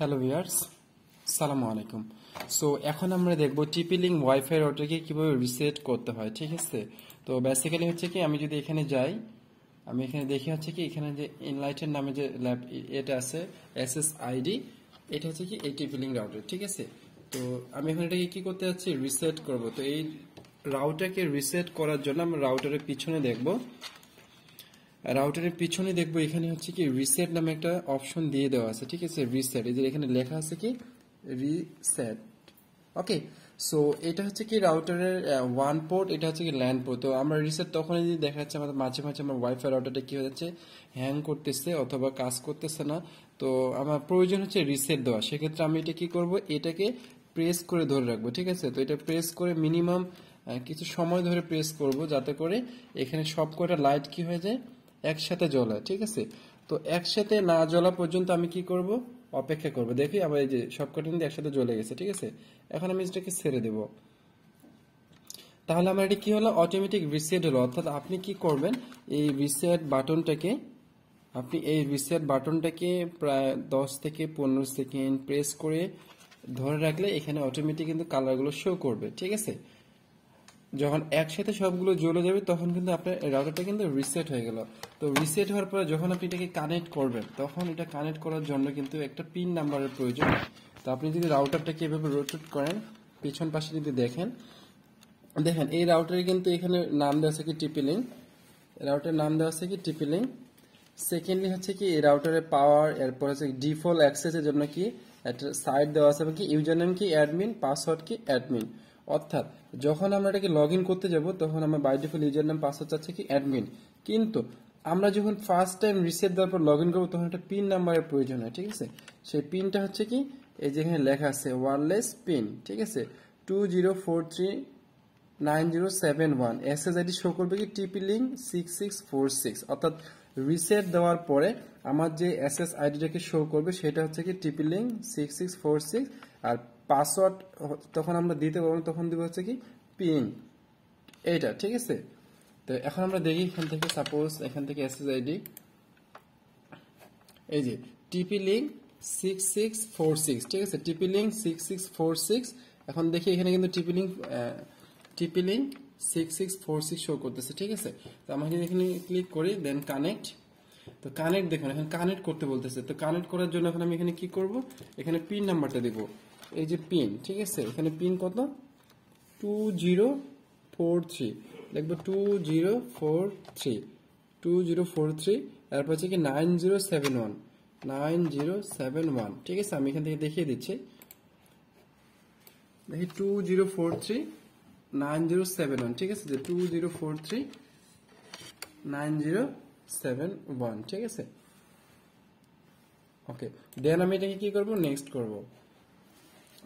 hello viewers সালামু আলাইকুম so এখন আমরা দেখব টিপিলিং ওয়াইফাই রাউটারকে কীভাবে রিসেট করতে হয় ঠিক আছে তো বেসিক্যালি হচ্ছে কি আমি যদি এখানে যাই আমি এখানে দেখি হচ্ছে কি এখানে যে ইনলাইটেন নামে যে ল্যাব এটা আছে এস এস আইডি এটা হচ্ছে কি এই টিপিলিং রাউটার ঠিক আছে তো আমি এখানে এটাকে কী করতে যাচ্ছি রিসেট করব তো এই রাউটারকে রিসেট করার জন্য আমরা রাউটারের পিছনে দেখব রাউটারের পিছনে দেখবো এখানে হচ্ছে কি রিসেট নামে একটা অপশন দিয়ে দেওয়া আছে ঠিক আছে রিসেট এই যে এখানে লেখা আছে কি রিসেট ওকে সো এটা হচ্ছে কি রাউটারের ওয়ান পোর্ট এটা হচ্ছে কি ল্যান্ড পোর্ট তো আমরা রিসেট তখন যদি দেখা যাচ্ছে আমাদের মাঝে মাঝে আমার ওয়াইফাই রাউটারটা কি হয়ে যাচ্ছে হ্যাং করতেছে অথবা কাজ করতেছে না তো আমার প্রয়োজন হচ্ছে রিসেট দেওয়া সেক্ষেত্রে আমি এটা কি করব এটাকে প্রেস করে ধরে রাখবো ঠিক আছে তো এটা প্রেস করে মিনিমাম কিছু সময় ধরে প্রেস করব যাতে করে এখানে সব কটা লাইট কি হয়ে যায় একসাথে জ্বলা ঠিক আছে তো একসাথে না জ্বলা পর্যন্ত আমি কি করব অপেক্ষা করব দেখি আমার এই যে সবকটা কিন্তু একসাথে জ্বলে গেছে ঠিক আছে এখন আমি এটাকে ছেড়ে দেব তাহলে আমার এটা কি হলো অটোমেটিক রিসেট হলো অর্থাৎ আপনি কি করবেন এই রিসেট বাটনটাকে আপনি এই রিসেট বাটনটাকে প্রায় দশ থেকে পনেরো সেকেন্ড প্রেস করে ধরে রাখলে এখানে অটোমেটিক কিন্তু কালারগুলো শো করবে ঠিক আছে যখন একসাথে সবগুলো জ্বলে যাবে তখন কিন্তু আপনার রাউটারটা কিন্তু রিসেট হয়ে গেল তো রিসেট হওয়ার পরে যখন আপনি এটাকে কানেক্ট করবেন তখন এটা কানেক্ট করার জন্য কিন্তু একটা পিন নাম্বারের প্রয়োজন তো আপনি যদি রাউটারটাকে এভাবে রোটেট করেন পিছন পাশে যদি দেখেন দেখেন এই রাউটারে কিন্তু এখানে নাম দেওয়া আছে কি টিপি লিঙ্ক রাউটারের নাম দেওয়া আছে কি টিপি লিঙ্ক সেকেন্ডলি হচ্ছে কি এই রাউটারের পাওয়ার এরপর হচ্ছে ডিফল্ট অ্যাক্সেসের জন্য কি একটা সাইট দেওয়া আছে কি ইউজার নেম কি অ্যাডমিন পাসওয়ার্ড কি অ্যাডমিন অর্থাৎ যখন আমরা এটাকে লগ ইন করতে যাব তখন আমার বাই ডিফল্ট ইউজার নাম পাসওয়ার্ড চাচ্ছে কি অ্যাডমিন কিন্তু আমরা যখন ফার্স্ট টাইম রিসেট দেওয়ার পর লগ ইন করবো তখন একটা পিন নাম্বারের প্রয়োজন হয় ঠিক আছে সেই পিনটা হচ্ছে কি এই যেখানে লেখা আছে ওয়ারলেস পিন ঠিক আছে two zero four three nine zero seven one S ID show করবে কি TP Link six six four six অর্থাৎ রিসেট দেওয়ার পরে আমার যে এস আইডিটাকে শো করবে সেটা হচ্ছে কি TP Link six six four six আর পাসওয়ার্ড তখন আমরা দিতে পারবো তখন দিব হচ্ছে কি পিন এইটা ঠিক আছে তো এখন আমরা দেখি এখান থেকে সাপোজ এখান থেকে এস এস আইডি এই যে TP Link six six four six ঠিক আছে TP Link six six four six এখন দেখি এখানে কিন্তু TP Link TP Link six six four six show করতেছে ঠিক আছে তো আমরা যদি এখানে ক্লিক করি দেন কানেক্ট তো কানেক্ট দেখুন এখানে কানেক্ট করতে বলতেছে তো কানেক্ট করার জন্য এখন আমি এখানে কি করব এখানে পিন নাম্বারটা দেবো এই যে পিন ঠিক আছে এখানে পিন কত টু জিরো ফোর থ্রি লিখবো two zero four three two zero four three তারপর হচ্ছে কি nine zero seven one nine zero seven one ঠিক আছে আমি এখান থেকে দেখিয়ে দিচ্ছি দেখি two zero four three nine zero seven one ঠিক আছে যে two zero four three nine zero seven one ঠিক আছে ওকে দেন আমি এটাকে কি করবো নেক্সট করবো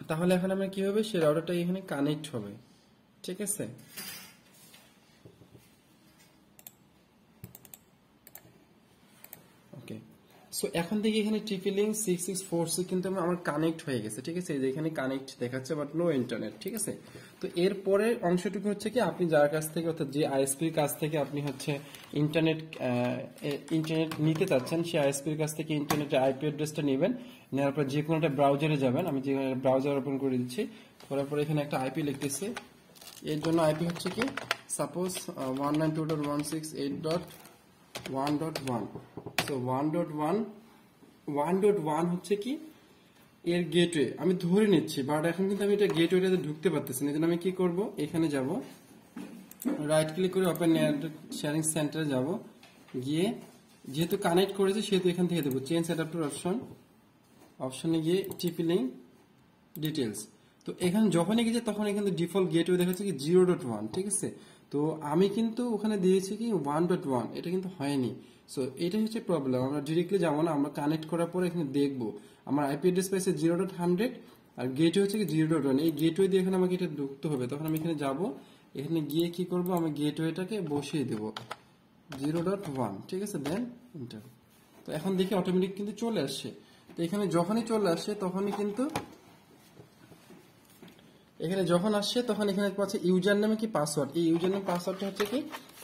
তাহলে এখন আমরা কি হবে সেই রাউটারটা এখানে কানেক্ট হবে ঠিক আছে সো এখন থেকে এখানে TP Link six six four সি কিন্তু আমার কানেক্ট হয়ে গেছে ঠিক আছে এখানে কানেক্ট দেখাচ্ছে বাট নো ইন্টারনেট ঠিক আছে তো এরপরে অংশটুকু হচ্ছে কি আপনি যার কাছ থেকে অর্থাৎ যে আইএসপির কাছ থেকে আপনি হচ্ছে ইন্টারনেট ইন্টারনেট নিতে চাচ্ছেন সেই আইএসপির কাছ থেকে ইন্টারনেটের আইপি অ্যাড্রেসটা নেবেন নেওয়ার পর যে কোনো একটা ব্রাউজারে যাবেন আমি যে ব্রাউজার ওপেন করে দিচ্ছি করার পরে এখানে একটা আইপি লিখতেছি এর জন্য আইপি হচ্ছে কি suppose one nine two dot one six eight dot one dot one তো one dot one one dot one হচ্ছে কি এর গেটওয়ে আমি ধরে নিচ্ছি বাট এখন কিন্তু আমি এটা গেটওয়েটাতে ঢুকতে পারতেছি না আমি কি করব এখানে যাব রাইট ক্লিক করে ওপেন শেয়ারিং সেন্টারে যাব গিয়ে যেহেতু কানেক্ট করেছে সেহেতু এখান থেকে দেবো চেঞ্জ অ্যাডাপ্টার অপশন অপশনে গিয়ে টিপি লিঙ্ক ডিটেলস তো এখানে যখনই গেছে তখন এখানে ডিফল্ট গেটওয়ে দেখা কি জিরো ডট ওয়ান ঠিক আছে তো আমি কিন্তু ওখানে দিয়েছি কি ওয়ান ডট ওয়ান এটা কিন্তু হয়নি সো এটাই হচ্ছে প্রবলেম আমরা ডিরেক্টলি যাবো না আমরা কানেক্ট করার পর এখানে দেখবো আমার আইপি অ্যাড্রেস পাইছে জিরো ডট হান্ড্রেড আর গেটওয়ে হচ্ছে কি জিরো ডট ওয়ান এই গেটওয়ে দিয়ে এখানে আমাকে এটা ঢুকতে হবে তখন আমি এখানে যাব এখানে গিয়ে কি করব আমি গেটওয়েটাকে বসিয়ে দেব জিরো ডট ওয়ান ঠিক আছে দেন ইন্টার তো এখন দেখি অটোমেটিক কিন্তু চলে আসছে তো এখানে যখনই চলে আসছে তখনই কিন্তু এখানে যখন আসছে তখন এখানে পাচ্ছে ইউজার নেম কি পাসওয়ার্ড এই ইউজার নেম পাসওয়ার্ডটা হচ্ছে কি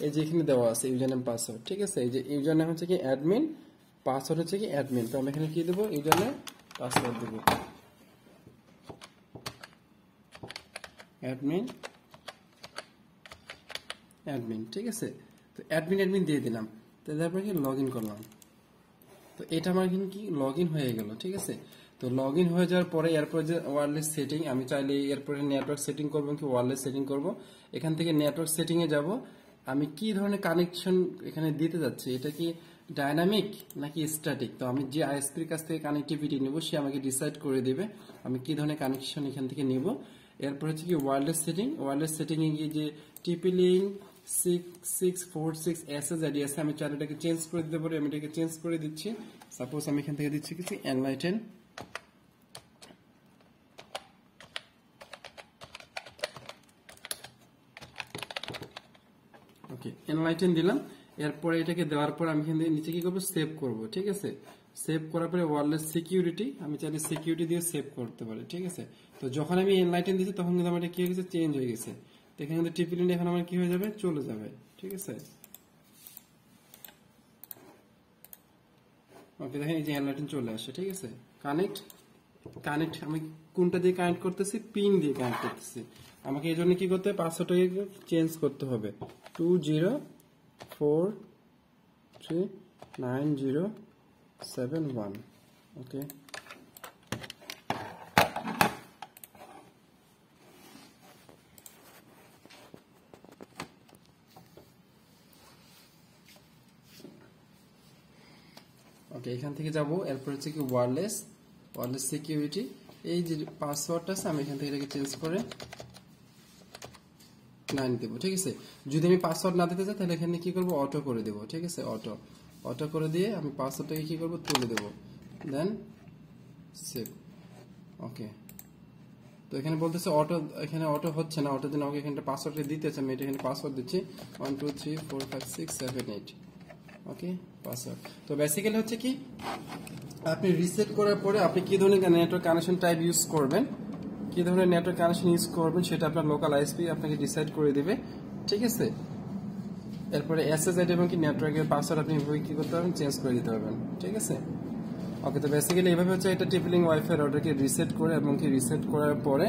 এই যে এখানে দেওয়া আছে ইউজার নেম পাসওয়ার্ড ঠিক আছে এই যে ইউজার নেম হচ্ছে কি অ্যাডমিন পাসওয়ার্ড হচ্ছে কি অ্যাডমিন তো আমি এখানে কি দেবো ইউজার নেম পাসওয়ার্ড দেবো অ্যাডমিন অ্যাডমিন ঠিক আছে তো অ্যাডমিন অ্যাডমিন দিয়ে দিলাম তো তারপরে কি লগ করলাম তো এটা আমার কিন্তু কি লগ হয়ে গেল ঠিক আছে তো লগ ইন হয়ে যাওয়ার পরে এরপরে যে ওয়ারলেস সেটিং আমি চাইলে এরপরে নেটওয়ার্ক সেটিং করবো কি ওয়ারলেস সেটিং করবো এখান থেকে নেটওয়ার্ক সেটিংয়ে যাব আমি কি ধরনের কানেকশন এখানে দিতে যাচ্ছি এটা কি ডায়নামিক নাকি স্ট্যাটিক তো আমি যে আইএসপির কাছ থেকে কানেক্টিভিটি নেব সে আমাকে ডিসাইড করে দেবে আমি কি ধরনের কানেকশন এখান থেকে নেব এরপর হচ্ছে কি ওয়ারলেস সেটিং ওয়ারলেস সেটিংয়ে গিয়ে যে TP six six four six S S আমি চার এটাকে চেঞ্জ করে দিতে পারি আমি এটাকে চেঞ্জ করে দিচ্ছি সাপোজ আমি এখান থেকে দিচ্ছি কিছু এনলাইটেন ওকে এনলাইটেন দিলাম এরপর এটাকে দেওয়ার পর আমি এখান থেকে নিচে কি করবো সেভ করব ঠিক আছে সেভ করার পরে ওয়ারলেস সিকিউরিটি আমি চাইলে সিকিউরিটি দিয়ে সেভ করতে পারি ঠিক আছে তো যখন আমি এনলাইটেন দিচ্ছি তখন কিন্তু আমার কি হয়ে গেছে চেঞ্জ হয়ে গেছে তো এখানে কিন্তু টিপিলিন এখন আমার কি হয়ে যাবে চলে যাবে ঠিক আছে ওকে দেখেন এই যে এনলাইটেন চলে আসে ঠিক আছে কানেক্ট কানেক্ট আমি কোনটা দিয়ে কানেক্ট করতেছি পিন দিয়ে কানেক্ট করতেছি আমাকে এই জন্য কি করতে হবে পাসওয়ার্ডটাকে চেঞ্জ করতে হবে two zero four three nine zero seven one okay okay এখান থেকে যাব এরপর হচ্ছে কি ওয়ারলেস ওয়ারলেস সিকিউরিটি এই যে পাসওয়ার্ডটা আছে আমি এখান থেকে এটাকে চেঞ্জ করে নাইন দেবো ঠিক আছে যদি আমি পাসওয়ার্ড না দিতে চাই তাহলে এখানে কি করব অটো করে দেবো ঠিক আছে অটো অটো করে দিয়ে আমি পাসওয়ার্ডটাকে কি করব তুলে দেবো দেন সেভ ওকে তো এখানে বলতেছে অটো এখানে অটো হচ্ছে না অটো দিন আমাকে এখানে পাসওয়ার্ডটা দিতেছে আমি এটা এখানে পাসওয়ার্ড দিচ্ছি one two three four five six seven eight okay password তো বেসিক্যালি হচ্ছে কি আপনি রিসেট করার পরে আপনি কি ধরনের নেটওয়ার্ক কানেকশন টাইপ ইউজ করবেন কী ধরনের নেটওয়ার্ক কানেকশন ইউজ করবেন সেটা আপনার লোকাল আইএসপি আপনাকে ডিসাইড করে দেবে ঠিক আছে এরপরে এসএসআইডি এবং কি নেটওয়ার্কের পাসওয়ার্ড আপনি এভাবে কী করতে পারবেন চেঞ্জ করে দিতে পারবেন ঠিক আছে ওকে তো বেসিক্যালি এভাবে হচ্ছে এটা টিপলিং ওয়াইফাই রাউটারকে রিসেট করে এবং কি রিসেট করার পরে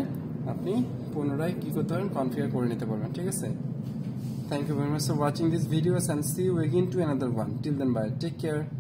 আপনি পুনরায় কী করতে পারবেন কনফিগার করে নিতে পারবেন ঠিক আছে thank you very much for watching this video and see you to to one till then bye take care